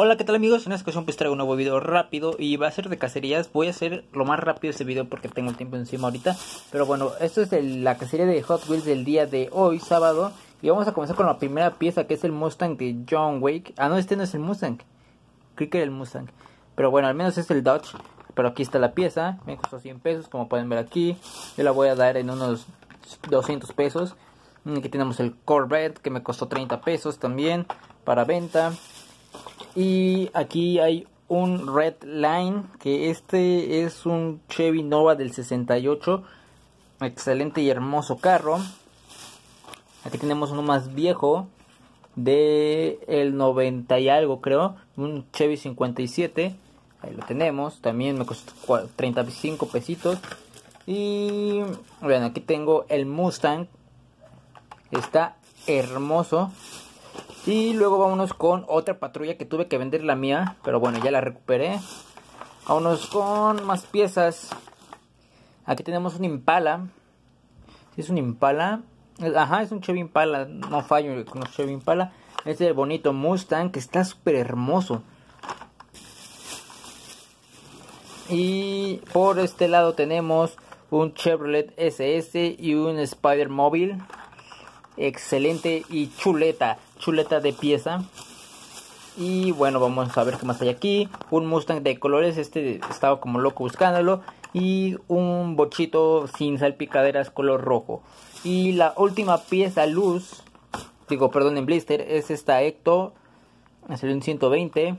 Hola, ¿qué tal amigos? En esta ocasión pues traigo un nuevo video rápido y va a ser de cacerías. Voy a hacer lo más rápido este video porque tengo el tiempo encima ahorita. Pero bueno, esto es la cacería de Hot Wheels del día de hoy, sábado. Y vamos a comenzar con la primera pieza que es el Mustang de John Wake. Ah, no, este no es el Mustang. Creo que era el Mustang. Pero bueno, al menos es el Dodge. Pero aquí está la pieza. Me costó 100 pesos, como pueden ver aquí. Yo la voy a dar en unos 200 pesos. Aquí tenemos el Corvette que me costó 30 pesos también para venta. Y aquí hay un Red Line, que este es un Chevy Nova del 68. Excelente y hermoso carro. Aquí tenemos uno más viejo, de el 90 y algo creo, un Chevy 57. Ahí lo tenemos, también me costó 35 pesitos. Y bueno, aquí tengo el Mustang. Está hermoso. Y luego vámonos con otra patrulla que tuve que vender la mía. Pero bueno, ya la recuperé. Vámonos con más piezas. Aquí tenemos un Impala. es un Impala. Ajá, es un Chevy Impala. No fallo con un Chevy Impala. Este bonito Mustang que está súper hermoso. Y por este lado tenemos un Chevrolet SS y un Spider Mobile. Excelente y chuleta chuleta de pieza. Y bueno, vamos a ver qué más hay aquí. Un Mustang de colores, este estaba como loco buscándolo. Y un bochito sin salpicaderas color rojo. Y la última pieza luz, digo, perdón, en blister, es esta Ecto. Es un 120.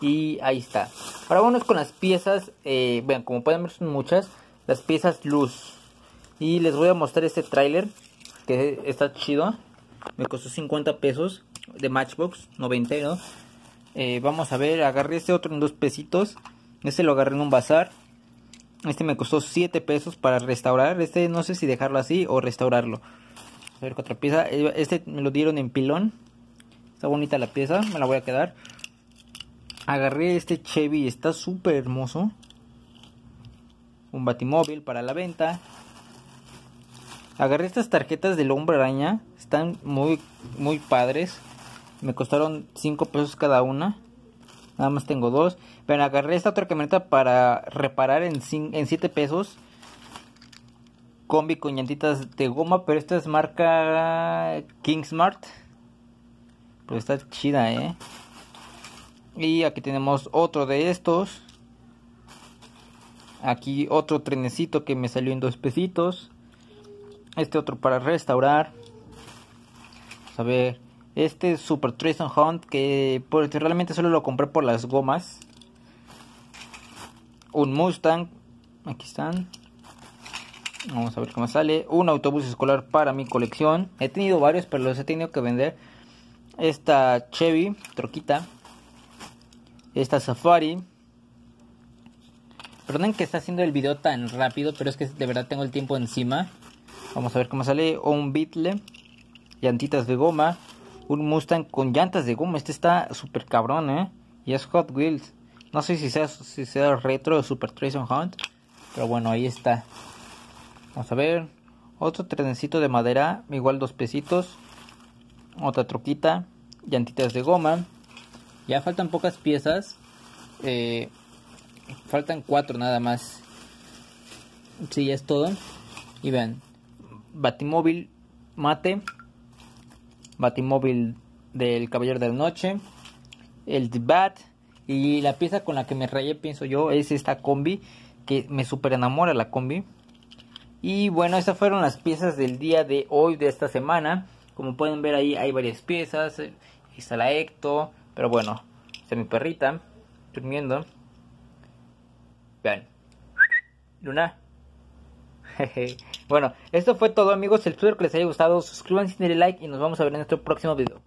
Y ahí está. Ahora vamos con las piezas. Eh, como pueden ver son muchas. Las piezas luz. Y les voy a mostrar este tráiler. Que está chido me costó 50 pesos de Matchbox 90, eh, vamos a ver, agarré este otro en dos pesitos. Este lo agarré en un bazar. Este me costó 7 pesos para restaurar. Este no sé si dejarlo así o restaurarlo. A ver, otra pieza. Eh, este me lo dieron en pilón. Está bonita la pieza, me la voy a quedar. Agarré este Chevy, está súper hermoso. Un batimóvil para la venta. Agarré estas tarjetas del hombre araña. Están muy, muy padres. Me costaron 5 pesos cada una. Nada más tengo dos. Pero agarré esta otra camioneta para reparar en 7 pesos. Combi con llantitas de goma. Pero esta es marca Kingsmart. Pero está chida, eh. Y aquí tenemos otro de estos. Aquí otro trenecito que me salió en dos pesitos. Este otro para restaurar. Vamos a ver. Este Super Treason Hunt que por, pues, realmente solo lo compré por las gomas. Un Mustang. Aquí están. Vamos a ver cómo sale. Un autobús escolar para mi colección. He tenido varios, pero los he tenido que vender. Esta Chevy, troquita. Esta Safari. Perdonen que está haciendo el video tan rápido, pero es que de verdad tengo el tiempo encima vamos a ver cómo sale, o un Beetle, llantitas de goma, un Mustang con llantas de goma, este está súper cabrón, ¿eh? Y es Hot Wheels, no sé si sea, si sea retro o Super Trace Hunt, pero bueno, ahí está. Vamos a ver, otro trencito de madera, igual dos pesitos, otra troquita, llantitas de goma, ya faltan pocas piezas, eh, faltan cuatro nada más. Sí, ya es todo. Y vean, Batimóvil Mate, Batimóvil del Caballero de la Noche, el Bat y la pieza con la que me rayé, pienso yo, es esta combi que me super enamora la combi. Y bueno, esas fueron las piezas del día de hoy, de esta semana. Como pueden ver ahí hay varias piezas. está la Ecto, pero bueno, está mi perrita durmiendo. Vean. Luna. Jeje. Bueno, esto fue todo amigos, espero que les haya gustado, suscríbanse, denle like y nos vamos a ver en nuestro próximo video.